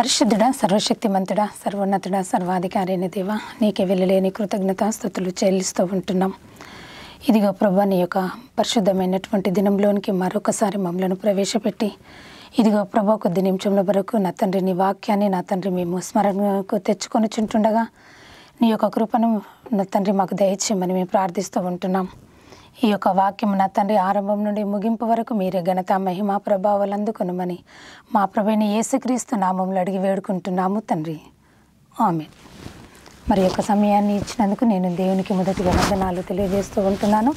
పరిశుద్ధుడ సర్వశక్తిమంతుడ సర్వోన్నతుడ సర్వాధికారి అని దేవ నీకే వెళ్ళలేని కృతజ్ఞత స్థుతులు చెల్లిస్తూ ఉంటున్నాం ఇదిగో ప్రభా నీ యొక్క పరిశుద్ధమైనటువంటి దినంలోనికి మరొకసారి మమ్మలను ప్రవేశపెట్టి ఇదిగో ప్రభా కొద్ది నిమిషంలో వరకు నా తండ్రి నీ వాక్యాన్ని నా తండ్రి మేము స్మరణకు తెచ్చుకొని చుంటుండగా నీ యొక్క కృపను నా తండ్రి మాకు దయచేయమని మేము ప్రార్థిస్తూ ఉంటున్నాం ఈ యొక్క వాక్యం నా తండ్రి ఆరంభం నుండి ముగింపు వరకు మీరే ఘనత మహిమా ప్రభావాలు అందుకునమని మా ప్రభుని యేసుక్రీస్తు నామంలో అడిగి వేడుకుంటున్నాము తండ్రి ఆమె మరి యొక్క సమయాన్ని ఇచ్చినందుకు నేను దేవునికి మొదటిగా వందనాలు తెలియజేస్తూ ఉంటున్నాను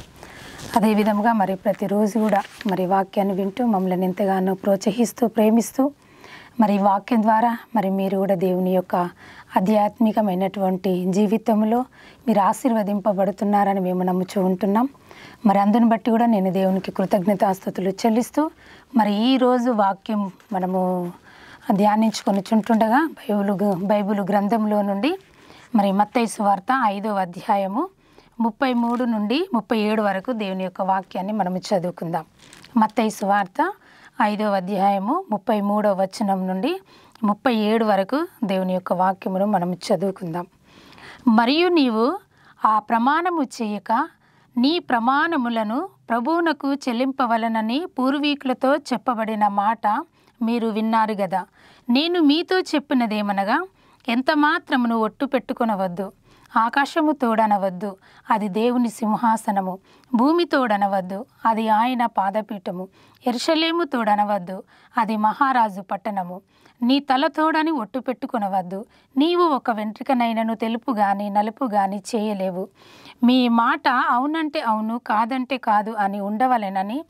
అదేవిధంగా మరి ప్రతిరోజు కూడా మరి వాక్యాన్ని వింటూ మమ్మల్ని ఎంతగానో ప్రోత్సహిస్తూ ప్రేమిస్తూ మరి వాక్యం ద్వారా మరి మీరు కూడా దేవుని యొక్క ఆధ్యాత్మికమైనటువంటి జీవితంలో మీరు ఆశీర్వదింపబడుతున్నారని మేము నమ్ముచూ ఉంటున్నాం మరి అందుని బట్టి కూడా నేను దేవునికి ఆస్తుతులు చెల్లిస్తూ మరి ఈరోజు వాక్యం మనము ధ్యానించుకొని చుంటుండగా బైబుల్ బైబుల్ గ్రంథంలో నుండి మరి మత్తైసు వార్త ఐదవ అధ్యాయము ముప్పై మూడు నుండి ముప్పై ఏడు వరకు దేవుని యొక్క వాక్యాన్ని మనము చదువుకుందాం మత్తైసు వార్త ఐదవ అధ్యాయము ముప్పై మూడవ వచనం నుండి ముప్పై ఏడు వరకు దేవుని యొక్క వాక్యమును మనం చదువుకుందాం మరియు నీవు ఆ ప్రమాణము చేయక నీ ప్రమాణములను ప్రభువునకు చెల్లింపవలనని పూర్వీకులతో చెప్పబడిన మాట మీరు విన్నారు గదా నేను మీతో చెప్పినదేమనగా ఎంతమాత్రమును ఒట్టు పెట్టుకొనవద్దు ఆకాశము తోడనవద్దు అది దేవుని సింహాసనము భూమి తోడనవద్దు అది ఆయన పాదపీఠము ఎర్షలేము తోడనవద్దు అది మహారాజు పట్టణము నీ తల తోడని ఒట్టు పెట్టుకునవద్దు నీవు ఒక వెంట్రికనైనను తెలుపు గాని నలుపు గాని చేయలేవు మీ మాట అవునంటే అవును కాదంటే కాదు అని ఉండవలెనని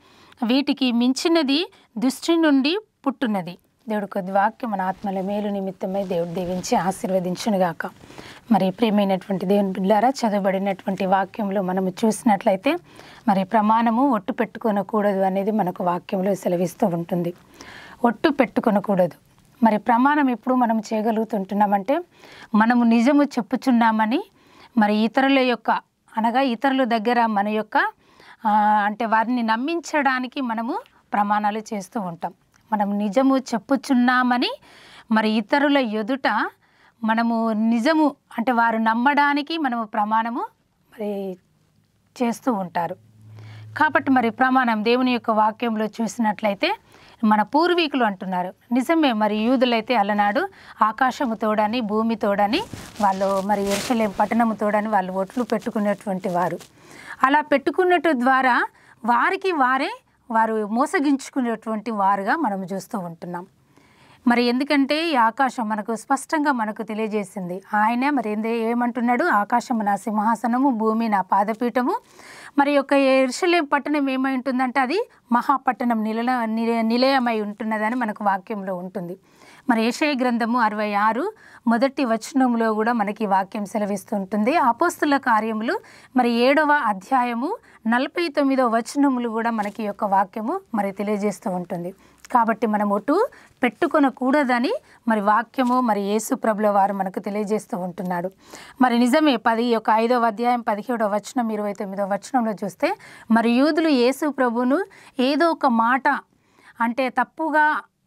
వీటికి మించినది దృష్టి నుండి పుట్టునది దేవుడు కొద్ది వాక్యం మన ఆత్మల మేలు నిమిత్తమై దేవుడు దీవించి ఆశీర్వదించునుగాక మరి ప్రియమైనటువంటి దేవుని బిడ్డారా చదవబడినటువంటి వాక్యంలో మనము చూసినట్లయితే మరి ప్రమాణము ఒట్టు పెట్టుకొనకూడదు అనేది మనకు వాక్యంలో సెలవిస్తూ ఉంటుంది ఒట్టు పెట్టుకొనకూడదు మరి ప్రమాణం ఎప్పుడు మనం చేయగలుగుతుంటున్నామంటే మనము నిజము చెప్పుచున్నామని మరి ఇతరుల యొక్క అనగా ఇతరుల దగ్గర మన యొక్క అంటే వారిని నమ్మించడానికి మనము ప్రమాణాలు చేస్తూ ఉంటాం మనం నిజము చెప్పుచున్నామని మరి ఇతరుల ఎదుట మనము నిజము అంటే వారు నమ్మడానికి మనము ప్రమాణము మరి చేస్తూ ఉంటారు కాబట్టి మరి ప్రమాణం దేవుని యొక్క వాక్యంలో చూసినట్లయితే మన పూర్వీకులు అంటున్నారు నిజమే మరి యూదులైతే అలనాడు ఆకాశము తోడని భూమి తోడని వాళ్ళు మరి ఎరుసలేం పట్టణము తోడని వాళ్ళు ఒట్లు పెట్టుకునేటువంటి వారు అలా పెట్టుకున్నట్టు ద్వారా వారికి వారే వారు మోసగించుకునేటువంటి వారుగా మనం చూస్తూ ఉంటున్నాం మరి ఎందుకంటే ఈ ఆకాశం మనకు స్పష్టంగా మనకు తెలియజేసింది ఆయన మరి ఏమంటున్నాడు ఆకాశము నా సింహాసనము భూమి నా పాదపీఠము మరి యొక్క ఎరుసలేం పట్టణం ఏమై ఉంటుందంటే అది మహాపట్టణం నిల నిలయమై ఉంటున్నదని మనకు వాక్యంలో ఉంటుంది మరి ఏషయ గ్రంథము అరవై ఆరు మొదటి వచనంలో కూడా మనకి వాక్యం సెలవిస్తూ ఉంటుంది అపోస్తుల కార్యములు మరి ఏడవ అధ్యాయము నలభై తొమ్మిదవ వచనములు కూడా మనకి యొక్క వాక్యము మరి తెలియజేస్తూ ఉంటుంది కాబట్టి మనం ఒటు పెట్టుకొనకూడదని మరి వాక్యము మరి యేసు ప్రభుల వారు మనకు తెలియజేస్తూ ఉంటున్నాడు మరి నిజమే పది యొక్క ఐదవ అధ్యాయం పదిహేడవ వచనం ఇరవై తొమ్మిదవ వచనంలో చూస్తే మరి యూదులు యేసు ప్రభును ఏదో ఒక మాట అంటే తప్పుగా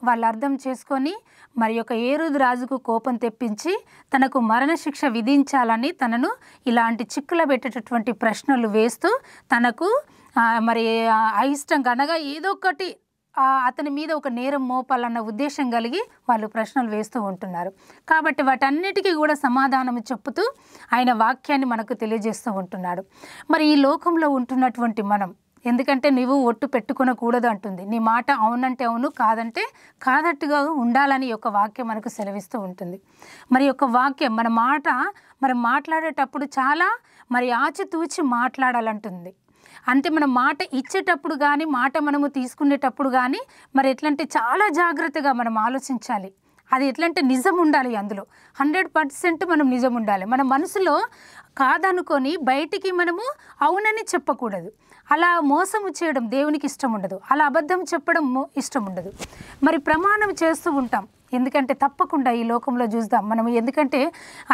వాళ్ళు అర్థం చేసుకొని మరి యొక్క ఏరుదు రాజుకు కోపం తెప్పించి తనకు మరణశిక్ష విధించాలని తనను ఇలాంటి చిక్కుల పెట్టేటటువంటి ప్రశ్నలు వేస్తూ తనకు మరి అయిష్టం కనగా ఏదో ఒకటి అతని మీద ఒక నేరం మోపాలన్న ఉద్దేశం కలిగి వాళ్ళు ప్రశ్నలు వేస్తూ ఉంటున్నారు కాబట్టి వాటన్నిటికీ కూడా సమాధానం చెప్పుతూ ఆయన వాక్యాన్ని మనకు తెలియజేస్తూ ఉంటున్నాడు మరి ఈ లోకంలో ఉంటున్నటువంటి మనం ఎందుకంటే నువ్వు ఒట్టు పెట్టుకునకూడదు అంటుంది నీ మాట అవునంటే అవును కాదంటే కాదట్టుగా ఉండాలని యొక్క వాక్యం మనకు సెలవిస్తూ ఉంటుంది మరి యొక్క వాక్యం మన మాట మనం మాట్లాడేటప్పుడు చాలా మరి ఆచితూచి మాట్లాడాలంటుంది అంటే మనం మాట ఇచ్చేటప్పుడు కానీ మాట మనము తీసుకునేటప్పుడు కానీ మరి ఎట్లంటే చాలా జాగ్రత్తగా మనం ఆలోచించాలి అది ఎట్లంటే నిజం ఉండాలి అందులో హండ్రెడ్ పర్సెంట్ మనం నిజం ఉండాలి మన మనసులో కాదనుకొని బయటికి మనము అవునని చెప్పకూడదు అలా మోసము చేయడం దేవునికి ఇష్టం ఉండదు అలా అబద్ధం చెప్పడం ఇష్టం ఉండదు మరి ప్రమాణం చేస్తూ ఉంటాం ఎందుకంటే తప్పకుండా ఈ లోకంలో చూద్దాం మనం ఎందుకంటే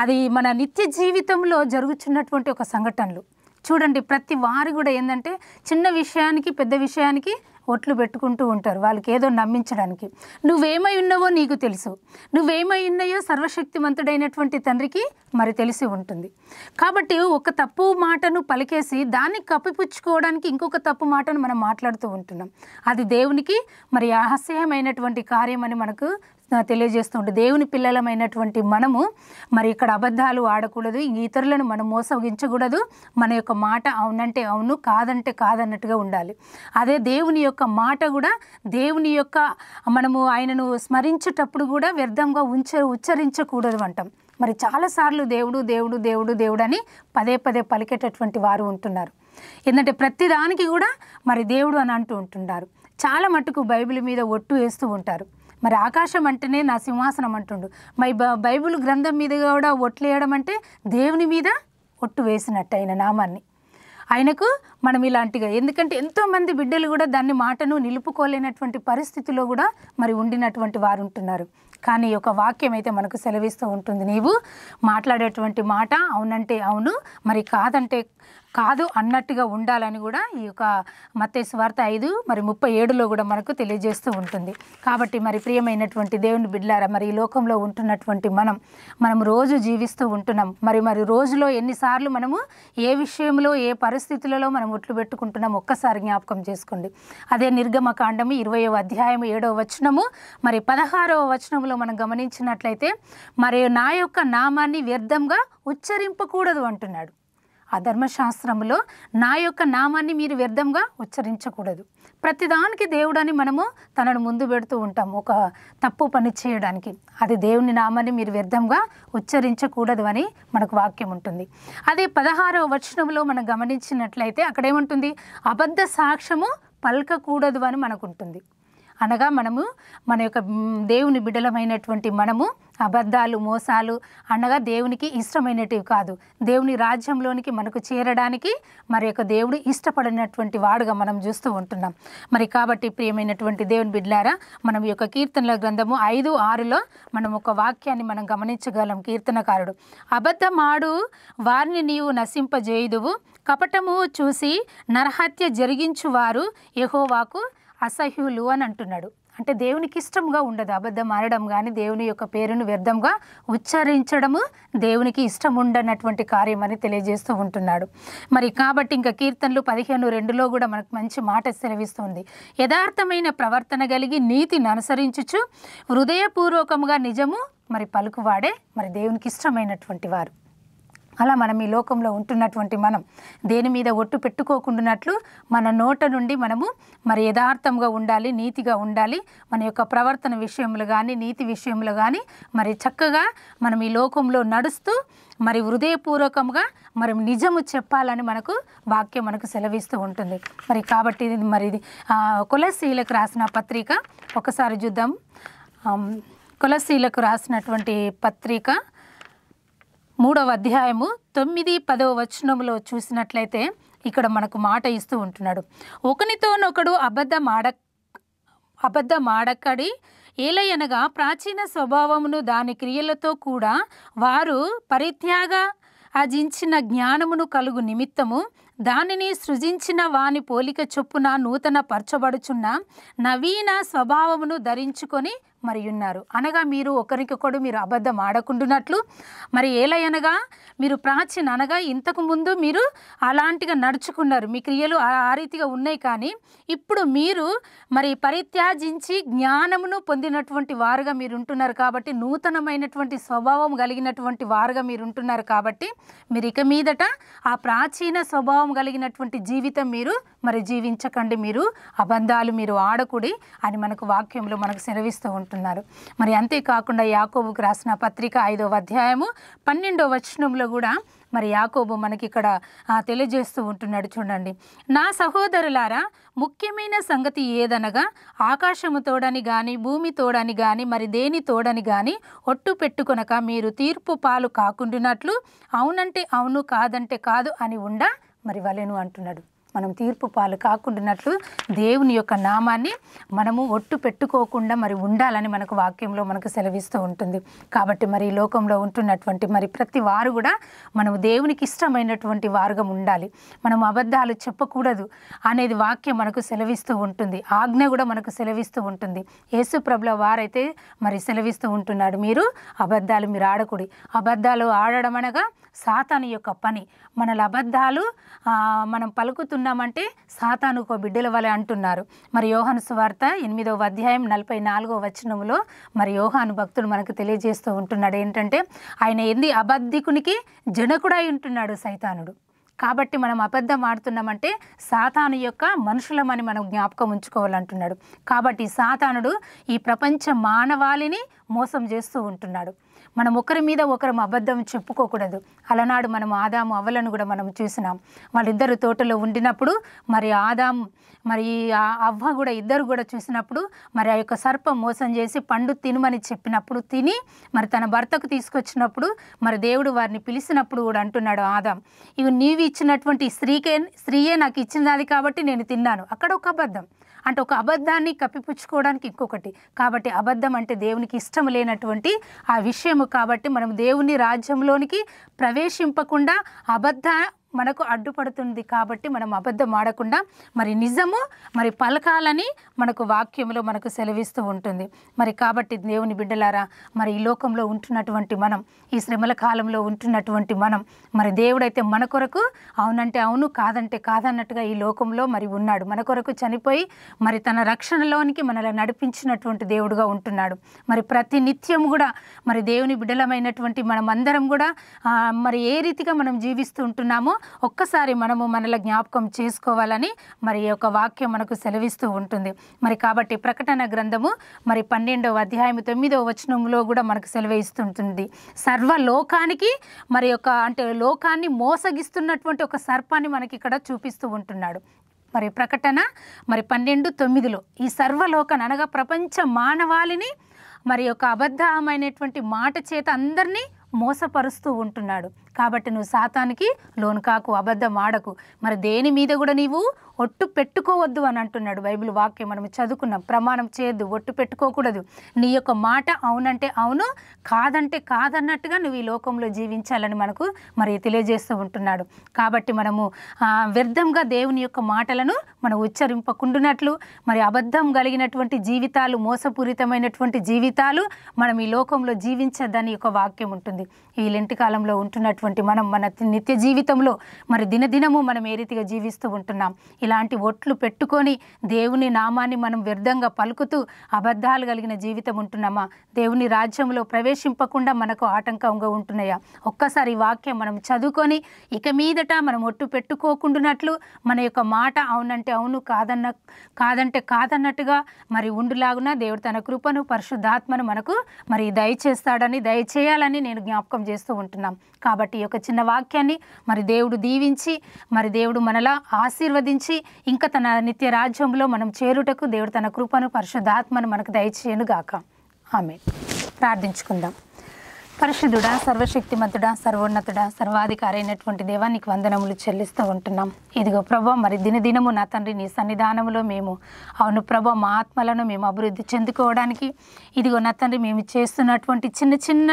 అది మన నిత్య జీవితంలో జరుగుతున్నటువంటి ఒక సంఘటనలు చూడండి ప్రతి వారు కూడా ఏంటంటే చిన్న విషయానికి పెద్ద విషయానికి ఒట్లు పెట్టుకుంటూ ఉంటారు వాళ్ళకి ఏదో నమ్మించడానికి నువ్వేమై ఉన్నావో నీకు తెలుసు నువ్వేమై ఉన్నాయో సర్వశక్తివంతుడైనటువంటి తండ్రికి మరి తెలిసి ఉంటుంది కాబట్టి ఒక తప్పు మాటను పలికేసి దాన్ని కప్పిపుచ్చుకోవడానికి ఇంకొక తప్పు మాటను మనం మాట్లాడుతూ ఉంటున్నాం అది దేవునికి మరి అసహ్యమైనటువంటి కార్యం అని మనకు తెలియజేస్తూ దేవుని పిల్లలమైనటువంటి మనము మరి ఇక్కడ అబద్ధాలు ఆడకూడదు ఇతరులను మనం మోసగించకూడదు మన యొక్క మాట అవునంటే అవును కాదంటే కాదన్నట్టుగా ఉండాలి అదే దేవుని యొక్క మాట కూడా దేవుని యొక్క మనము ఆయనను స్మరించేటప్పుడు కూడా వ్యర్థంగా ఉంచ ఉచ్చరించకూడదు అంటాం మరి చాలాసార్లు దేవుడు దేవుడు దేవుడు దేవుడు అని పదే పదే పలికేటటువంటి వారు ఉంటున్నారు ఎందుకంటే ప్రతిదానికి కూడా మరి దేవుడు అని అంటూ ఉంటున్నారు చాలా మటుకు బైబిల్ మీద ఒట్టు వేస్తూ ఉంటారు మరి ఆకాశం అంటేనే నా సింహాసనం అంటుండు మరి బైబుల్ గ్రంథం మీద కూడా ఒట్లేయడం అంటే దేవుని మీద ఒట్టు వేసినట్టు ఆయన నామాన్ని ఆయనకు మనం ఇలాంటిగా ఎందుకంటే ఎంతోమంది బిడ్డలు కూడా దాన్ని మాటను నిలుపుకోలేనటువంటి పరిస్థితిలో కూడా మరి ఉండినటువంటి వారు ఉంటున్నారు కానీ ఒక వాక్యం అయితే మనకు సెలవిస్తూ ఉంటుంది నీవు మాట్లాడేటువంటి మాట అవునంటే అవును మరి కాదంటే కాదు అన్నట్టుగా ఉండాలని కూడా ఈ యొక్క మత్తే స్వార్థ ఐదు మరి ముప్పై ఏడులో కూడా మనకు తెలియజేస్తూ ఉంటుంది కాబట్టి మరి ప్రియమైనటువంటి దేవుని బిడ్లారా మరి ఈ లోకంలో ఉంటున్నటువంటి మనం మనం రోజు జీవిస్తూ ఉంటున్నాం మరి మరి రోజులో ఎన్నిసార్లు మనము ఏ విషయంలో ఏ పరిస్థితులలో మనం ఒట్లు పెట్టుకుంటున్నాం ఒక్కసారి జ్ఞాపకం చేసుకోండి అదే నిర్గమకాండము ఇరవయో అధ్యాయం ఏడవ వచనము మరి పదహారవ వచనంలో మనం గమనించినట్లయితే మరి నా యొక్క నామాన్ని వ్యర్థంగా ఉచ్చరింపకూడదు అంటున్నాడు ఆ ధర్మశాస్త్రములో నా యొక్క నామాన్ని మీరు వ్యర్థంగా ఉచ్చరించకూడదు ప్రతిదానికి దేవుడని మనము తనను ముందు పెడుతూ ఉంటాం ఒక తప్పు పని చేయడానికి అది దేవుని నామాన్ని మీరు వ్యర్థంగా ఉచ్చరించకూడదు అని మనకు వాక్యం ఉంటుంది అదే పదహారవ వచనంలో మనం గమనించినట్లయితే అక్కడేముంటుంది అబద్ధ సాక్ష్యము పలకకూడదు అని మనకుంటుంది అనగా మనము మన యొక్క దేవుని బిడ్డలమైనటువంటి మనము అబద్ధాలు మోసాలు అనగా దేవునికి ఇష్టమైనటివి కాదు దేవుని రాజ్యంలోనికి మనకు చేరడానికి మరి యొక్క దేవుడు ఇష్టపడినటువంటి వాడుగా మనం చూస్తూ ఉంటున్నాం మరి కాబట్టి ప్రియమైనటువంటి దేవుని బిడ్లారా మనం యొక్క కీర్తనల గ్రంథము ఐదు ఆరులో మనం ఒక వాక్యాన్ని మనం గమనించగలం కీర్తనకారుడు అబద్ధమాడు వారిని నీవు నశింపజేయుదువు కపటము చూసి నరహత్య జరిగించువారు యహోవాకు అసహ్యులు అని అంటున్నాడు అంటే దేవునికి ఇష్టంగా ఉండదు అబద్ధం ఆడడం కానీ దేవుని యొక్క పేరును వ్యర్థంగా ఉచ్చరించడము దేవునికి ఇష్టం ఉండనటువంటి కార్యం అని తెలియజేస్తూ ఉంటున్నాడు మరి కాబట్టి ఇంకా కీర్తనలు పదిహేను రెండులో కూడా మనకు మంచి మాట సెలవిస్తుంది యథార్థమైన ప్రవర్తన కలిగి నీతిని అనుసరించుచు హృదయపూర్వకముగా నిజము మరి పలుకువాడే మరి దేవునికి ఇష్టమైనటువంటి వారు అలా మనం ఈ లోకంలో ఉంటున్నటువంటి మనం దేని మీద ఒట్టు పెట్టుకోకుండాట్లు మన నోట నుండి మనము మరి యథార్థంగా ఉండాలి నీతిగా ఉండాలి మన యొక్క ప్రవర్తన విషయంలో కానీ నీతి విషయంలో కానీ మరి చక్కగా మనం ఈ లోకంలో నడుస్తూ మరి హృదయపూర్వకంగా మరి నిజము చెప్పాలని మనకు వాక్యం మనకు సెలవిస్తూ ఉంటుంది మరి కాబట్టి ఇది మరి ఇది కులశీలకు రాసిన పత్రిక ఒకసారి చూద్దాం కులశీలకు రాసినటువంటి పత్రిక మూడవ అధ్యాయము తొమ్మిది పదవ వచనములో చూసినట్లయితే ఇక్కడ మనకు మాట ఇస్తూ ఉంటున్నాడు ఒకనితోనొకడు అబద్ధమాడ అబద్ధమాడకడి ఏలయనగా ప్రాచీన స్వభావమును దాని క్రియలతో కూడా వారు పరిత్యాగ అజించిన జ్ఞానమును కలుగు నిమిత్తము దానిని సృజించిన వాని పోలిక చొప్పున నూతన పరచబడుచున్న నవీన స్వభావమును ధరించుకొని మరి ఉన్నారు అనగా మీరు ఒకరికొకడు మీరు అబద్ధం ఆడకుండునట్లు మరి ఏలయనగా మీరు ప్రాచీన అనగా ఇంతకు ముందు మీరు అలాంటిగా నడుచుకున్నారు మీ క్రియలు ఆ రీతిగా ఉన్నాయి కానీ ఇప్పుడు మీరు మరి పరిత్యాజించి జ్ఞానమును పొందినటువంటి వారుగా మీరు ఉంటున్నారు కాబట్టి నూతనమైనటువంటి స్వభావం కలిగినటువంటి వారుగా మీరు ఉంటున్నారు కాబట్టి మీరు ఇక మీదట ఆ ప్రాచీన స్వభావం కలిగినటువంటి జీవితం మీరు మరి జీవించకండి మీరు అబంధాలు మీరు ఆడకూడి అని మనకు వాక్యంలో మనకు సెలవిస్తూ ఉంటున్నారు మరి అంతేకాకుండా యాకోబుకు రాసిన పత్రిక ఐదవ అధ్యాయము పన్నెండవ వచనంలో కూడా మరి యాకోబు మనకి ఇక్కడ తెలియజేస్తూ ఉంటున్నాడు చూడండి నా సహోదరులారా ముఖ్యమైన సంగతి ఏదనగా ఆకాశము తోడని కానీ భూమి తోడని కానీ మరి దేని తోడని కానీ ఒట్టు పెట్టుకొనక మీరు తీర్పు పాలు కాకుండానట్లు అవునంటే అవును కాదంటే కాదు అని ఉండ మరి వలెను అంటున్నాడు మనం తీర్పు పాలు కాకుండానట్లు దేవుని యొక్క నామాన్ని మనము ఒట్టు పెట్టుకోకుండా మరి ఉండాలని మనకు వాక్యంలో మనకు సెలవిస్తూ ఉంటుంది కాబట్టి మరి లోకంలో ఉంటున్నటువంటి మరి ప్రతి వారు కూడా మనము దేవునికి ఇష్టమైనటువంటి వారుగా ఉండాలి మనం అబద్ధాలు చెప్పకూడదు అనేది వాక్యం మనకు సెలవిస్తూ ఉంటుంది ఆజ్ఞ కూడా మనకు సెలవిస్తూ ఉంటుంది యేసు ప్రభుల వారైతే మరి సెలవిస్తూ ఉంటున్నాడు మీరు అబద్ధాలు మీరు ఆడకూడి అబద్ధాలు ఆడడం అనగా సాతాను యొక్క పని మనల అబద్ధాలు మనం పలుకుతున్న ఉన్నామంటే సాతానుకో బిడ్డల వలె అంటున్నారు మరి యోహాను సువార్త ఎనిమిదవ అధ్యాయం నలభై నాలుగో వచనంలో మరి యోహాను భక్తుడు మనకు తెలియజేస్తూ ఉంటున్నాడు ఏంటంటే ఆయన ఎంది అబద్ధికునికి జనకుడై ఉంటున్నాడు సైతానుడు కాబట్టి మనం అబద్ధం ఆడుతున్నామంటే సాతాను యొక్క మనుషులమని మనం జ్ఞాపకం ఉంచుకోవాలంటున్నాడు కాబట్టి సాతానుడు ఈ ప్రపంచ మానవాళిని మోసం చేస్తూ ఉంటున్నాడు మనం ఒకరి మీద ఒకరం అబద్ధం చెప్పుకోకూడదు అలనాడు మనం ఆదాము అవ్వలను కూడా మనం చూసినాం వాళ్ళిద్దరు తోటలో ఉండినప్పుడు మరి ఆదాం మరి అవ్వ కూడా ఇద్దరు కూడా చూసినప్పుడు మరి ఆ యొక్క సర్పం మోసం చేసి పండు తినమని చెప్పినప్పుడు తిని మరి తన భర్తకు తీసుకొచ్చినప్పుడు మరి దేవుడు వారిని పిలిచినప్పుడు కూడా అంటున్నాడు ఆదాం ఇవి నీవి ఇచ్చినటువంటి స్త్రీకే స్త్రీయే నాకు ఇచ్చినది కాబట్టి నేను తిన్నాను అక్కడ ఒక అబద్ధం అంటే ఒక అబద్ధాన్ని కప్పిపుచ్చుకోవడానికి ఇంకొకటి కాబట్టి అబద్ధం అంటే దేవునికి ఇష్టం లేనటువంటి ఆ విషయము కాబట్టి మనం దేవుని రాజ్యంలోనికి ప్రవేశింపకుండా అబద్ధ మనకు అడ్డుపడుతుంది కాబట్టి మనం అబద్ధం ఆడకుండా మరి నిజము మరి పలకాలని మనకు వాక్యంలో మనకు సెలవిస్తూ ఉంటుంది మరి కాబట్టి దేవుని బిడ్డలారా మరి ఈ లోకంలో ఉంటున్నటువంటి మనం ఈ శ్రమల కాలంలో ఉంటున్నటువంటి మనం మరి దేవుడైతే మన కొరకు అవునంటే అవును కాదంటే కాదన్నట్టుగా ఈ లోకంలో మరి ఉన్నాడు మన కొరకు చనిపోయి మరి తన రక్షణలోనికి మనల్ని నడిపించినటువంటి దేవుడుగా ఉంటున్నాడు మరి ప్రతి నిత్యం కూడా మరి దేవుని బిడ్డలమైనటువంటి మనం అందరం కూడా మరి ఏ రీతిగా మనం జీవిస్తూ ఉంటున్నామో ఒక్కసారి మనము మనల జ్ఞాపకం చేసుకోవాలని మరి యొక్క వాక్యం మనకు సెలవిస్తూ ఉంటుంది మరి కాబట్టి ప్రకటన గ్రంథము మరి పన్నెండవ అధ్యాయం తొమ్మిదవ వచనంలో కూడా మనకు సెలవిస్తుంటుంది సర్వలోకానికి మరి యొక్క అంటే లోకాన్ని మోసగిస్తున్నటువంటి ఒక సర్పాన్ని మనకి ఇక్కడ చూపిస్తూ ఉంటున్నాడు మరి ప్రకటన మరి పన్నెండు తొమ్మిదిలో ఈ సర్వలోకం అనగా ప్రపంచ మానవాళిని మరి యొక్క అబద్ధమైనటువంటి మాట చేత అందరినీ మోసపరుస్తూ ఉంటున్నాడు కాబట్టి నువ్వు సాతానికి లోను కాకు అబద్ధం ఆడకు మరి దేని మీద కూడా నీవు ఒట్టు పెట్టుకోవద్దు అని అంటున్నాడు బైబిల్ వాక్యం మనం చదువుకున్నాం ప్రమాణం చేయొద్దు ఒట్టు పెట్టుకోకూడదు నీ యొక్క మాట అవునంటే అవును కాదంటే కాదన్నట్టుగా నువ్వు ఈ లోకంలో జీవించాలని మనకు మరి తెలియజేస్తూ ఉంటున్నాడు కాబట్టి మనము వ్యర్థంగా దేవుని యొక్క మాటలను మనం ఉచ్చరింపకుండునట్లు మరి అబద్ధం కలిగినటువంటి జీవితాలు మోసపూరితమైనటువంటి జీవితాలు మనం ఈ లోకంలో జీవించద్దని యొక్క వాక్యం ఉంటుంది ఈ లెంటి కాలంలో ఉంటున్నట్టు ఉన్నటువంటి మనం మన నిత్య జీవితంలో మరి దినదినము మనం ఏ రీతిగా జీవిస్తూ ఉంటున్నాం ఇలాంటి ఒట్లు పెట్టుకొని దేవుని నామాన్ని మనం వ్యర్థంగా పలుకుతూ అబద్ధాలు కలిగిన జీవితం ఉంటున్నామా దేవుని రాజ్యంలో ప్రవేశింపకుండా మనకు ఆటంకంగా ఉంటున్నాయా ఒక్కసారి వాక్యం మనం చదువుకొని ఇక మీదట మనం ఒట్టు పెట్టుకోకుండానట్లు మన యొక్క మాట అవునంటే అవును కాదన్న కాదంటే కాదన్నట్టుగా మరి ఉండులాగున దేవుడు తన కృపను పరిశుద్ధాత్మను మనకు మరి దయచేస్తాడని దయచేయాలని నేను జ్ఞాపకం చేస్తూ ఉంటున్నాం కాబట్టి కాబట్టి యొక్క చిన్న వాక్యాన్ని మరి దేవుడు దీవించి మరి దేవుడు మనలా ఆశీర్వదించి ఇంకా తన నిత్య రాజ్యంలో మనం చేరుటకు దేవుడు తన కృపను పరిశుద్ధాత్మను మనకు దయచేయను గాక ఆమె ప్రార్థించుకుందాం పరిశుద్ధుడా సర్వశక్తిమంతుడా సర్వోన్నతుడా సర్వాధికారి అయినటువంటి దేవానికి వందనములు చెల్లిస్తూ ఉంటున్నాం ఇదిగో ప్రభా మరి దినదినము నా తండ్రి నీ సన్నిధానంలో మేము అవును ప్రభా మా ఆత్మలను మేము అభివృద్ధి చెందుకోవడానికి ఇదిగో నా తండ్రి మేము చేస్తున్నటువంటి చిన్న చిన్న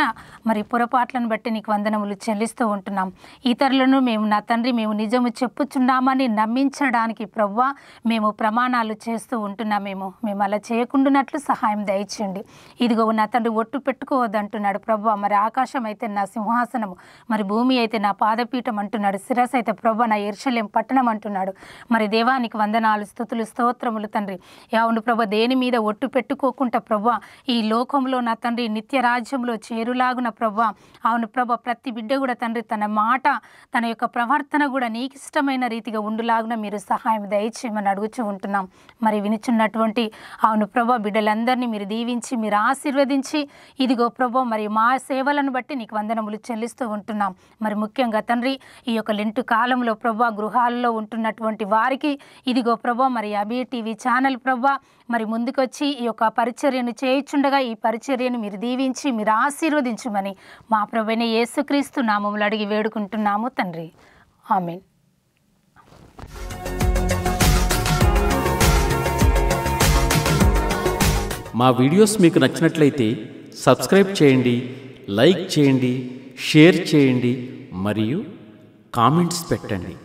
మరి పొరపాట్లను బట్టి నీకు వందనములు చెల్లిస్తూ ఉంటున్నాం ఇతరులను మేము నా తండ్రి మేము నిజము చెప్పుచున్నామని నమ్మించడానికి ప్రవ్వా మేము ప్రమాణాలు చేస్తూ ఉంటున్నామేమో మేము అలా చేయకుండానట్లు సహాయం దయచేయండి ఇదిగో నా తండ్రి ఒట్టు పెట్టుకోవద్దంటున్నాడు ప్రభా మరి ఆకాశం అయితే నా సింహాసనము మరి భూమి అయితే నా పాదపీఠం అంటున్నాడు శిరస్ అయితే ప్రభ నా ఈర్షల్యం పట్టణం అంటున్నాడు మరి దేవానికి వందనాలు స్థుతులు స్తోత్రములు తండ్రి అవును ప్రభ దేని మీద ఒట్టు పెట్టుకోకుండా ప్రభ ఈ లోకంలో నా తండ్రి నిత్య రాజ్యంలో చేరులాగున ప్రభు అవును ప్రభ ప్రతి బిడ్డ కూడా తండ్రి తన మాట తన యొక్క ప్రవర్తన కూడా నీకు ఇష్టమైన రీతిగా ఉండులాగున మీరు సహాయం దయచేయమని అడుగుచూ ఉంటున్నాం మరి వినిచున్నటువంటి అవును ప్రభ బిడ్డలందరినీ మీరు దీవించి మీరు ఆశీర్వదించి ఇదిగో ప్రభ మరి మా సేవ సేవలను బట్టి నీకు వందనములు చెల్లిస్తూ ఉంటున్నాం మరి ముఖ్యంగా తండ్రి ఈ యొక్క లెంటు కాలంలో ప్రభా గృహాల్లో ఉంటున్నటువంటి వారికి ఇదిగో ప్రభా మరి అబీ టీవీ ఛానల్ ప్రభా మరి ముందుకొచ్చి ఈ యొక్క పరిచర్యను చేయించుండగా ఈ పరిచర్యను మీరు దీవించి మీరు ఆశీర్వదించమని మా ప్రభుని యేసుక్రీస్తు నామములు అడిగి వేడుకుంటున్నాము తండ్రి ఆమె మా వీడియోస్ మీకు నచ్చినట్లయితే సబ్స్క్రైబ్ చేయండి లైక్ చేయండి షేర్ చేయండి మరియు కామెంట్స్ పెట్టండి